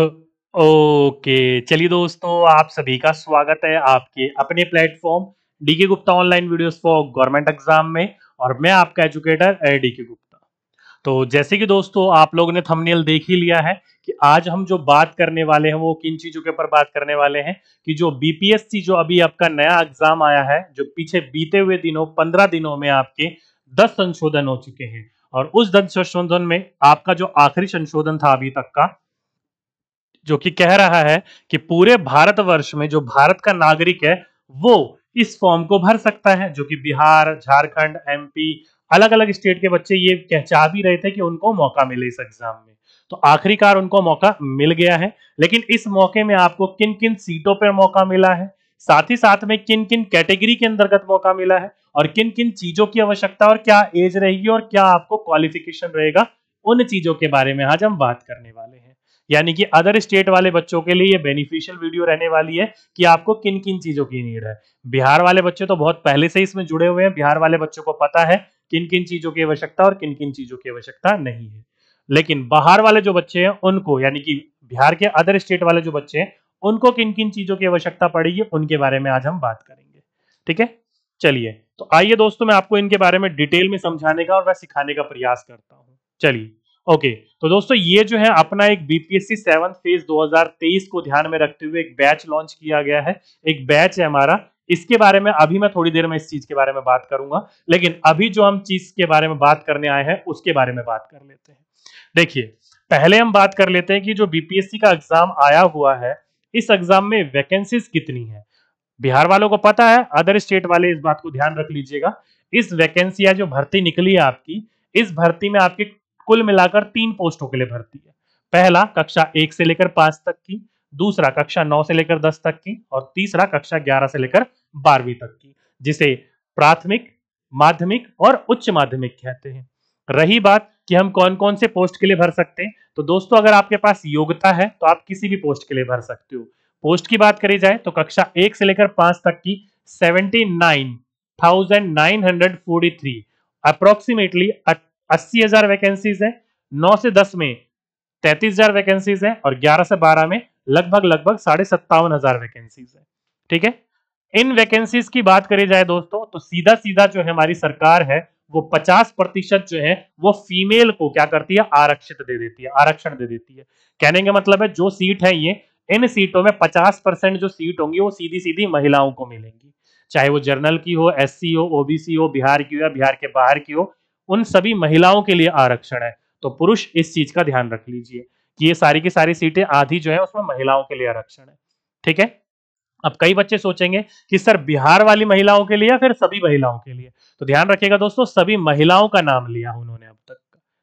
okay चलिए दोस्तों आप सभी का स्वागत है आपके अपने platform DK Gupta online videos for government exam में और मैं आपका एजुकेटर डीके गुप्ता तो जैसे कि दोस्तों आप लोगों ने थंबनेल देख ही लिया है कि आज हम जो बात करने वाले हैं वो किन चीजों के ऊपर बात करने वाले हैं कि जो बीपीएससी जो अभी आपका नया एग्जाम आया है जो पीछे बीते हुए दिनों पंद्रह दिनों में आपके दस संशोधन हो चुके हैं और उस दस संशोधन में आपका जो आखिरी संशोधन था अभी तक का जो कि कह रहा है कि पूरे भारतवर्ष में जो भारत का नागरिक है वो इस फॉर्म को भर सकता है जो कि बिहार झारखंड एमपी अलग अलग स्टेट के बच्चे ये कह चाह भी रहे थे कि उनको मौका मिले इस एग्जाम में तो आखिरकार उनको मौका मिल गया है लेकिन इस मौके में आपको किन किन सीटों पर मौका मिला है साथ ही साथ में किन किन कैटेगरी के अंतर्गत मौका मिला है और किन किन चीजों की आवश्यकता और क्या एज रहेगी और क्या आपको क्वालिफिकेशन रहेगा उन चीजों के बारे में आज हम बात करने वाले हैं यानी कि अदर स्टेट वाले बच्चों के लिए ये बेनिफिशियल वीडियो रहने वाली है कि आपको किन किन चीजों की नीड है बिहार वाले बच्चे तो बहुत पहले से इसमें जुड़े हुए हैं बिहार वाले बच्चों को पता है किन किन चीजों की आवश्यकता और किन किन चीजों की आवश्यकता नहीं है लेकिन बाहर वाले जो बच्चे हैं उनको यानी कि बिहार के अदर स्टेट वाले जो बच्चे हैं उनको किन किन चीजों की आवश्यकता पड़ेगी उनके बारे में आज हम बात करेंगे ठीक है चलिए तो आइए दोस्तों मैं आपको इनके बारे में डिटेल में समझाने का और वह सिखाने का प्रयास करता हूँ चलिए ओके okay, तो दोस्तों ये जो है अपना एक बीपीएससी सेवन फेज 2023 को ध्यान में रखते हुए एक बैच लॉन्च किया गया है एक बैच है हमारा इसके बारे में अभी मैं थोड़ी देर में इस चीज के बारे में बात करूंगा लेकिन अभी जो हम चीज के बारे में बात करने आए हैं उसके बारे में बात कर लेते हैं देखिए पहले हम बात कर लेते हैं कि जो बीपीएससी का एग्जाम आया हुआ है इस एग्जाम में वैकेंसीज कितनी है बिहार वालों को पता है अदर स्टेट वाले इस बात को ध्यान रख लीजिएगा इस वैकेंसी या जो भर्ती निकली है आपकी इस भर्ती में आपके कुल मिलाकर तीन पोस्टों के लिए भर्ती है पहला कक्षा एक से लेकर पांच तक की दूसरा कक्षा नौ से लेकर दस तक की और तीसरा कक्षा ग्यारह से लेकर बारहवीं तक की जिसे प्राथमिक माध्यमिक और उच्च माध्यमिक कहते हैं रही बात कि हम कौन कौन से पोस्ट के लिए भर सकते हैं तो दोस्तों अगर आपके पास योग्यता है तो आप किसी भी पोस्ट के लिए भर सकते हो पोस्ट की बात करी जाए तो कक्षा एक से लेकर पांच तक की seventy nine thousand nine hundred forty three approximately अस्सी हजार वैकेंसीज है नौ से दस में तैतीस हजार वैकेंसीज है और ग्यारह से बारह में लगभग लगभग साढ़े सत्तावन हजार वैकेंसीज है ठीक है इन वैकेंसीज की बात करी जाए दोस्तों तो सीधा सीधा जो है हमारी सरकार है वो पचास प्रतिशत जो है वो फीमेल को क्या करती है आरक्षित दे देती है आरक्षण दे देती है कहने का मतलब है जो सीट है ये इन सीटों में पचास परसेंट जो सीट होंगी वो सीधी सीधी महिलाओं को मिलेंगी चाहे वो जर्नल की हो एससी हो ओबीसी हो बिहार की हो या बिहार के बाहर की हो उन सभी महिलाओं के लिए आरक्षण है तो पुरुष इस चीज का ध्यान रख लीजिए कि ये सारी की सारी सीटें आधी जो है उसमें महिलाओं के लिए आरक्षण है ठीक है अब कई बच्चे सोचेंगे कि सर बिहार वाली महिलाओं के लिए या फिर सभी महिलाओं के लिए तो ध्यान रखिएगा दोस्तों सभी महिलाओं का नाम लिया उन्होंने अब तक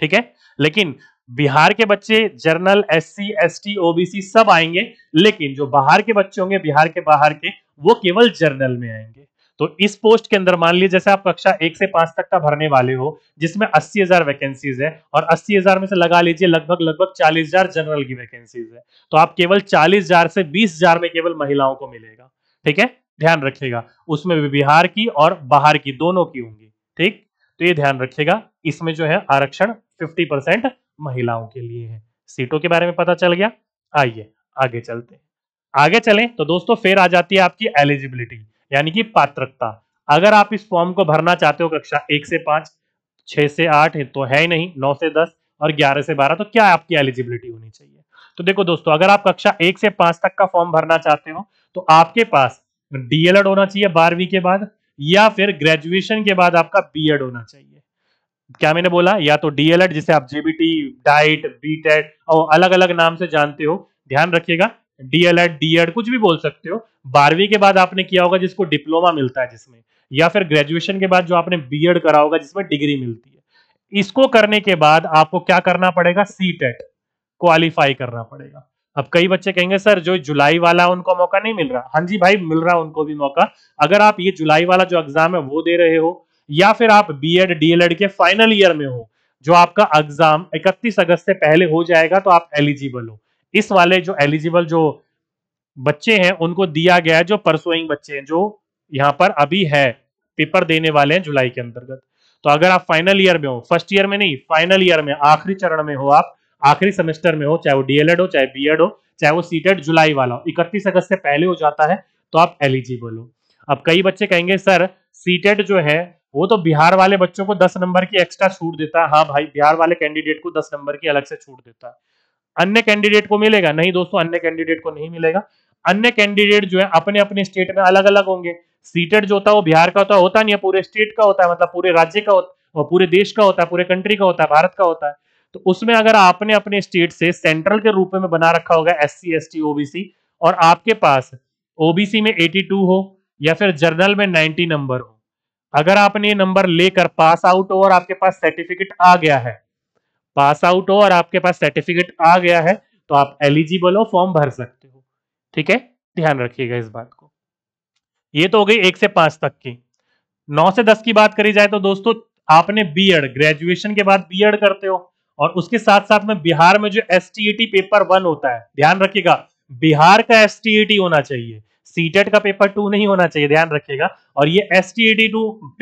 ठीक है लेकिन बिहार के बच्चे general S C S T OBC सब आएंगे लेकिन जो बाहर के बच्चे होंगे बिहार के बाहर के वो केवल जर्नल में आएंगे तो इस पोस्ट के अंदर मान लीजिए जैसे आप कक्षा एक से पांच तक का भरने वाले हो जिसमें अस्सी हजार वैकेंसीज है और अस्सी हजार में से लगा लीजिए लगभग लगभग चालीस हजार जनरल की वैकेंसीज है तो आप केवल चालीस हजार से बीस हजार में केवल महिलाओं को मिलेगा ठीक है ध्यान रखिएगा उसमें बिहार की और बाहर की दोनों की होंगी ठीक तो ये ध्यान रखिएगा इसमें जो है आरक्षण फिफ्टी परसेंट महिलाओं के लिए है सीटों के बारे में पता चल गया आइए आगे चलते आगे चलें तो दोस्तों फिर आ जाती है आपकी एलिजिबिलिटी यानी कि पात्रता अगर आप इस फॉर्म को भरना चाहते हो कक्षा एक से पांच छह से आठ तो है ही नहीं नौ से दस और ग्यारह से बारह तो क्या आपकी एलिजिबिलिटी होनी चाहिए तो देखो दोस्तों अगर आप कक्षा एक से पांच तक का फॉर्म भरना चाहते हो तो आपके पास डीएलएड होना चाहिए बारहवीं के बाद या फिर ग्रेजुएशन के बाद आपका बी होना चाहिए क्या मैंने बोला या तो डीएलएड जिसे आप जेबीटी डाइट बीटेड और अलग अलग नाम से जानते हो ध्यान रखिएगा डीएलएड डीएड कुछ भी बोल सकते हो बारहवीं के बाद आपने किया होगा जिसको डिप्लोमा मिलता है जिसमें या फिर ग्रेजुएशन के बाद जो आपने बीएड करा होगा जिसमें डिग्री मिलती है इसको करने के बाद आपको क्या करना पड़ेगा सी टेट क्वालिफाई करना पड़ेगा अब कई बच्चे कहेंगे सर जो जुलाई वाला उनको मौका नहीं मिल रहा हाँ जी भाई मिल रहा उनको भी मौका अगर आप ये जुलाई वाला जो एग्जाम है वो दे रहे हो या फिर आप बीएड डीएलएड के फाइनल ईयर में हो जो आपका एग्जाम 31 अगस्त से पहले हो जाएगा तो आप एलिजिबल हो इस वाले जो एलिजिबल जो बच्चे हैं उनको दिया गया जो परसोइंग बच्चे हैं जो यहाँ पर अभी है पेपर देने वाले हैं जुलाई के अंतर्गत तो अगर आप फाइनल ईयर में हो फर्स्ट ईयर में नहीं फाइनल ईयर में आखिरी चरण में हो आप आखिरी सेमेस्टर में हो चाहे वो डीएलएड हो चाहे बीएड हो चाहे वो सीटेड जुलाई वाला हो इकतीस अगस्त से पहले हो जाता है तो आप एलिजिबल हो अब कई बच्चे कहेंगे सर सीटेड जो है वो तो बिहार वाले बच्चों को दस नंबर की एक्स्ट्रा छूट देता है हाँ भाई बिहार वाले कैंडिडेट को दस नंबर की अलग से छूट देता है अन्य कैंडिडेट को मिलेगा नहीं दोस्तों अन्य कैंडिडेट को नहीं मिलेगा अन्य कैंडिडेट जो है अपने अपने स्टेट में अलग अलग होंगे सीटेट जो होता है वो बिहार का होता होता नहीं है पूरे स्टेट का होता है मतलब पूरे राज्य का होता पूरे देश का होता है पूरे कंट्री का होता है भारत का होता है तो उसमें अगर आपने अपने स्टेट से सेंट्रल के रूप में बना रखा होगा S C S T OBC और आपके पास ओबीसी में 82 हो या फिर जर्नल में 90 नंबर हो अगर आपने ये नंबर लेकर पास आउट हो और आपके पास सर्टिफिकेट आ गया है पास आउट हो और आपके पास सर्टिफिकेट आ गया है तो आप एलिजिबल हो फॉर्म भर सकते हो ठीक है ध्यान रखिएगा इस बात को ये तो हो गई एक से पांच तक की नौ से दस की बात करी जाए तो दोस्तों आपने बी ग्रेजुएशन के बाद बी करते हो और उसके साथ साथ में बिहार में जो एस पेपर वन होता है ध्यान रखिएगा बिहार का एस e होना चाहिए सीटेट e का पेपर टू नहीं होना चाहिए ध्यान रखिएगा और ये एस टी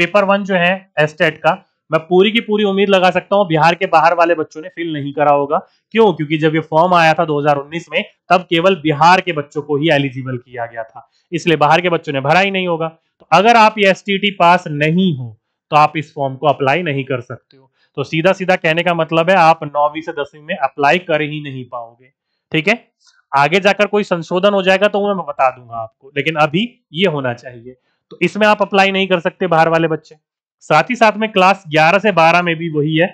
पेपर वन जो है एसटेट e का मैं पूरी की पूरी उम्मीद लगा सकता हूं बिहार के बाहर वाले बच्चों ने फिल नहीं करा होगा क्यों क्योंकि जब ये फॉर्म आया था 2019 में तब केवल बिहार के बच्चों को ही एलिजिबल किया गया था इसलिए बाहर के बच्चों ने भरा ही नहीं होगा तो अगर आप ये एस पास नहीं हो तो आप इस फॉर्म को अप्लाई नहीं कर सकते हो तो सीधा सीधा कहने का मतलब है आप नौवीं से दसवीं में अप्लाई कर ही नहीं पाओगे ठीक है आगे जाकर कोई संशोधन हो जाएगा तो वो मैं बता दूंगा आपको लेकिन अभी ये होना चाहिए तो इसमें आप अप्लाई नहीं कर सकते बाहर वाले बच्चे साथ ही साथ में क्लास 11 से 12 में भी वही है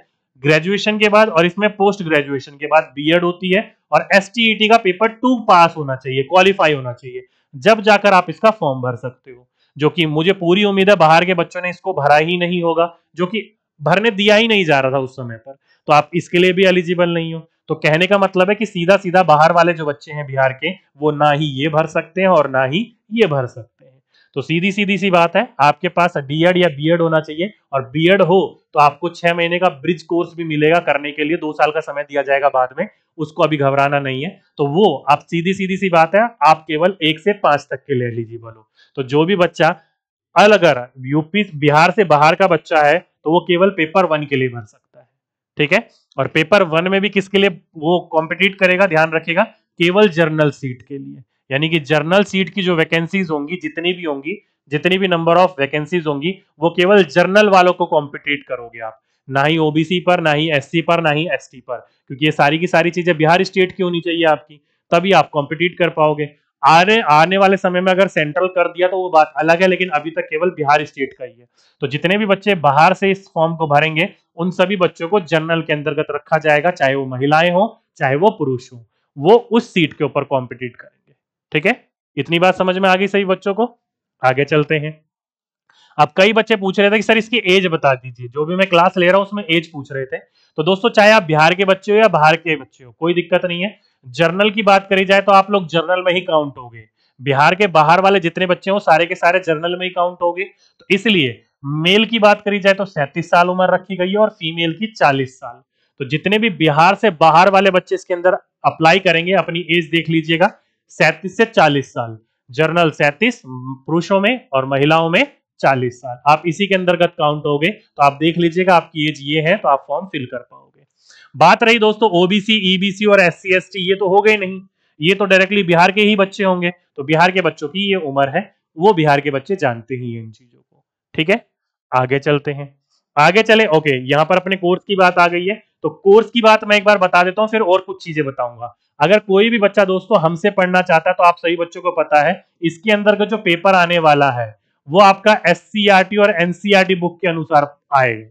ग्रेजुएशन के बाद और इसमें पोस्ट ग्रेजुएशन के बाद बीएड होती है और एस e का पेपर टू पास होना चाहिए क्वालिफाई होना चाहिए जब जाकर आप इसका फॉर्म भर सकते हो जो कि मुझे पूरी उम्मीद है बाहर के बच्चों ने इसको भरा ही नहीं होगा जो कि भरने दिया ही नहीं जा रहा था उस समय पर तो आप इसके लिए भी एलिजिबल नहीं हो तो कहने का मतलब है कि सीधा सीधा बाहर वाले जो बच्चे हैं बिहार के वो ना ही ये भर सकते हैं और ना ही ये भर सकते तो सीधी सीधी सी बात है आपके पास डीएड या बीएड होना चाहिए और बीएड हो तो आपको छह महीने का ब्रिज कोर्स भी मिलेगा करने के लिए दो साल का समय दिया जाएगा बाद में उसको अभी घबराना नहीं है तो वो आप सीधी सीधी सी बात है आप केवल एक से पांच तक के ले लीजिए बोलो तो जो भी बच्चा अल अगर यूपी बिहार से बाहर का बच्चा है तो वो केवल पेपर वन के लिए भर सकता है ठीक है और पेपर वन में भी किसके लिए वो कॉम्पिटिट करेगा ध्यान रखेगा केवल जर्नल सीट के लिए यानी कि जर्नल सीट की जो वैकेंसीज होंगी जितनी भी होंगी जितनी भी नंबर ऑफ वैकेंसीज होंगी वो केवल जर्नल वालों को कॉम्पिटेट करोगे आप ना ही ओबीसी पर ना ही एससी पर ना ही एसटी पर क्योंकि ये सारी की सारी चीजें बिहार स्टेट की होनी चाहिए आपकी तभी आप कॉम्पिटिट कर पाओगे आने आने वाले समय में अगर सेंट्रल कर दिया तो वो बात अलग है लेकिन अभी तक केवल बिहार स्टेट का ही है तो जितने भी बच्चे बाहर से इस फॉर्म को भरेंगे उन सभी बच्चों को जनरल के अंतर्गत रखा जाएगा चाहे वो महिलाएं हो चाहे वो पुरुष हो वो उस सीट के ऊपर कॉम्पिटिट करें ठीक है इतनी बात समझ में आ गई सही बच्चों को आगे चलते हैं अब कई बच्चे पूछ रहे थे कि सर इसकी एज बता दीजिए जो भी मैं क्लास ले रहा हूं उसमें एज पूछ रहे थे तो दोस्तों चाहे आप बिहार के बच्चे हो या बाहर के बच्चे हो कोई दिक्कत नहीं है जर्नल की बात करी जाए तो आप लोग जर्नल में ही काउंट हो गए बिहार के बाहर वाले जितने बच्चे हो सारे के सारे जर्नल में ही काउंट हो गए तो इसलिए मेल की बात करी जाए तो सैंतीस साल उम्र रखी गई है और फीमेल की चालीस साल तो जितने भी बिहार से बाहर वाले बच्चे इसके अंदर अप्लाई करेंगे अपनी एज देख लीजिएगा सैतीस से चालीस साल जर्नल सैतीस पुरुषों में और महिलाओं में चालीस साल आप इसी के अंतर्गत काउंट हो गए तो आप देख लीजिएगा आपकी एज ये है तो आप फॉर्म फिल कर पाओगे बात रही दोस्तों ओबीसी ईबीसी e और एस सी ये तो हो गए नहीं ये तो डायरेक्टली बिहार के ही बच्चे होंगे तो बिहार के बच्चों की ये उम्र है वो बिहार के बच्चे जानते ही इन चीजों को ठीक है आगे चलते हैं आगे चले ओके यहां पर अपने कोर्स की बात आ गई है तो कोर्स की बात मैं एक बार बता देता हूँ फिर और कुछ चीजें बताऊंगा अगर कोई भी बच्चा दोस्तों हमसे पढ़ना चाहता है तो आप सभी बच्चों को पता है इसके अंदर का जो पेपर आने वाला है वो आपका एस e और एनसीआरटी e बुक के अनुसार आएगा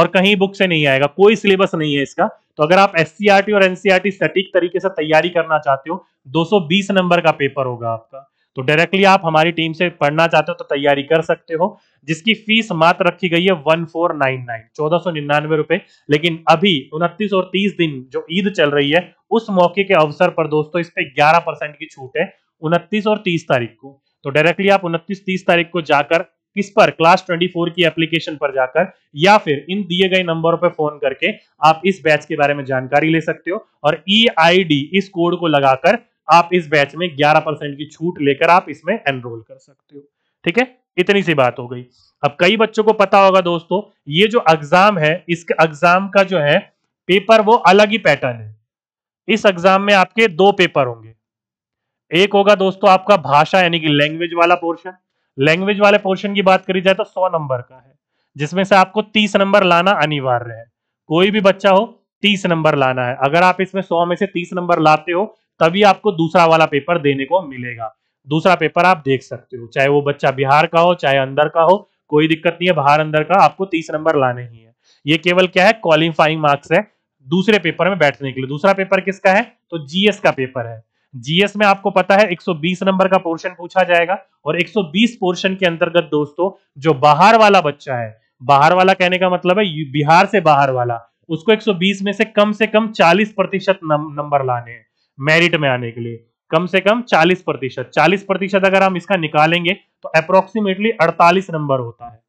और कहीं बुक से नहीं आएगा कोई सिलेबस नहीं है इसका तो अगर आप एस e और एनसीआरटी सटीक तरीके से तैयारी करना चाहते हो 220 नंबर का पेपर होगा आपका तो डायरेक्टली आप हमारी टीम से पढ़ना चाहते हो तो तैयारी कर सकते हो जिसकी फीस मात्र रखी गई है वन फोर नाइन नाइन चौदह सौ निन्यानवे रुपए लेकिन अभी उनतीस और तीस दिन जो ईद चल रही है उस मौके के अवसर पर दोस्तों इस पे ग्यारह परसेंट की छूट है उनतीस और तीस तारीख को तो डायरेक्टली आप उनतीस तीस तारीख को जाकर किस पर क्लास फोर की एप्लीकेशन पर जाकर या फिर इन दिए गए नंबरों पर फोन करके आप इस बैच के बारे में जानकारी ले सकते हो और ई आई डी इस कोड को लगाकर आप इस बैच में 11 परसेंट की छूट लेकर आप इसमें एनरोल कर सकते हो ठीक है इतनी सी बात हो गई अब कई बच्चों को पता होगा दोस्तों ये जो एग्जाम है इसके एग्जाम का जो है पेपर वो अलग ही पैटर्न है इस एग्जाम में आपके दो पेपर होंगे एक होगा दोस्तों आपका भाषा यानी कि लैंग्वेज वाला पोर्शन लैंग्वेज वाले पोर्शन की बात करी जाए तो सौ नंबर का है जिसमें से आपको तीस नंबर लाना अनिवार्य है कोई भी बच्चा हो तीस नंबर लाना है अगर आप इसमें सौ में से तीस नंबर लाते हो तभी आपको दूसरा वाला पेपर देने को मिलेगा दूसरा पेपर आप देख सकते हो चाहे वो बच्चा बिहार का हो चाहे अंदर का हो कोई दिक्कत नहीं है बाहर अंदर का आपको तीस नंबर लाने ही है ये केवल क्या है क्वालिफाइंग मार्क्स है दूसरे पेपर में बैठने के लिए दूसरा पेपर किसका है तो जीएस का पेपर है जीएस में आपको पता है 120 नंबर का पोर्शन पूछा जाएगा और 120 पोर्शन के अंतर्गत दोस्तों जो बाहर वाला बच्चा है बाहर वाला कहने का मतलब है बिहार से बाहर वाला उसको 120 में से कम से कम 40 प्रतिशत नंबर लाने हैं मेरिट में आने के लिए कम से कम 40 प्रतिशत चालीस प्रतिशत अगर हम इसका निकालेंगे तो अप्रोक्सीमेटली 48 नंबर होता है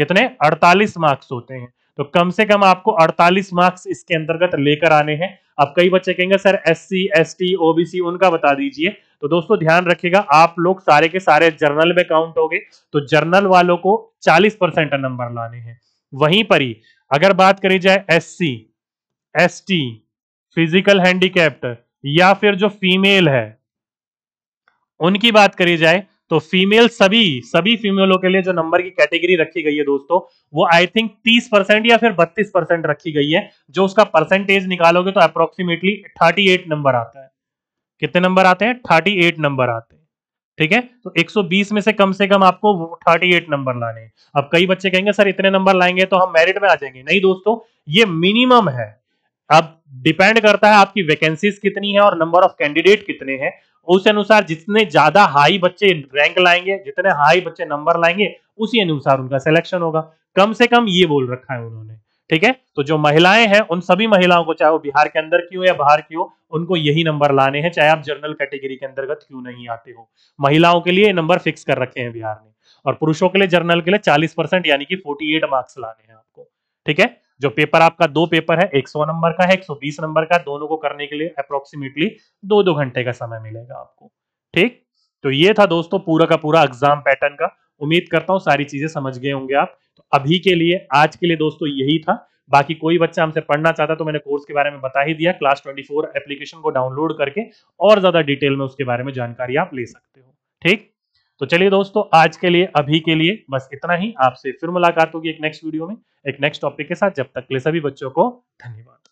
कितने 48 मार्क्स होते हैं तो कम से कम आपको 48 मार्क्स इसके अंतर्गत लेकर आने हैं अब कई बच्चे कहेंगे sir S C S T OBC उनका बता दीजिए तो दोस्तों ध्यान रखिएगा आप लोग सारे के सारे जर्नल में काउंट हो गए तो जर्नल वालों को चालीस परसेंट नंबर लाने हैं वहीं पर ही अगर बात करी जाए एस सी फिजिकल हैंडीकैप्ट या फिर जो फीमेल है उनकी बात करी जाए तो फीमेल सभी सभी फीमेलों के लिए जो नंबर की कैटेगरी रखी गई है दोस्तों वो आई थिंक 30 परसेंट या फिर 32 परसेंट रखी गई है जो उसका परसेंटेज निकालोगे तो अप्रोक्सीमेटली 38 नंबर आता है कितने नंबर आते हैं 38 नंबर आते हैं ठीक है तो 120 में से कम से कम आपको 38 नंबर लाने अब कई बच्चे कहेंगे सर इतने नंबर लाएंगे तो हम मेरिट में आ जाएंगे नहीं दोस्तों ये मिनिमम है अब डिपेंड करता है आपकी वैकेंसीज कितनी है और नंबर ऑफ कैंडिडेट कितने हैं उस अनुसार जितने ज्यादा हाई बच्चे रैंक लाएंगे जितने हाई बच्चे नंबर लाएंगे उसी अनुसार उनका सिलेक्शन होगा कम से कम ये बोल रखा है उन्होंने ठीक है तो जो महिलाएं हैं उन सभी महिलाओं को चाहे वो बिहार के अंदर की हो या बाहर की हो उनको यही नंबर लाने हैं चाहे आप जनरल कैटेगरी के अंतर्गत क्यों नहीं आते हो महिलाओं के लिए नंबर फिक्स कर रखे हैं बिहार ने और पुरुषों के लिए जर्नल के लिए चालीस परसेंट यानी कि फोर्टी एट मार्क्स लाने हैं आपको ठीक है जो पेपर आपका दो पेपर है 100 नंबर का है 120 नंबर का दोनों को करने के लिए अप्रोक्सीमेटली दो दो घंटे का समय मिलेगा आपको ठीक तो ये था दोस्तों पूरा का पूरा एग्जाम पैटर्न का उम्मीद करता हूँ सारी चीजें समझ गए होंगे आप तो अभी के लिए आज के लिए दोस्तों यही था बाकी कोई बच्चा हमसे पढ़ना चाहता तो मैंने कोर्स के बारे में बता ही दिया क्लास 24 एप्लीकेशन को डाउनलोड करके और ज्यादा डिटेल में उसके बारे में जानकारी आप ले सकते हो ठीक तो चलिए दोस्तों आज के लिए अभी के लिए बस इतना ही आपसे फिर मुलाकात होगी एक नेक्स्ट वीडियो में एक नेक्स्ट टॉपिक के साथ जब तक के सभी बच्चों को धन्यवाद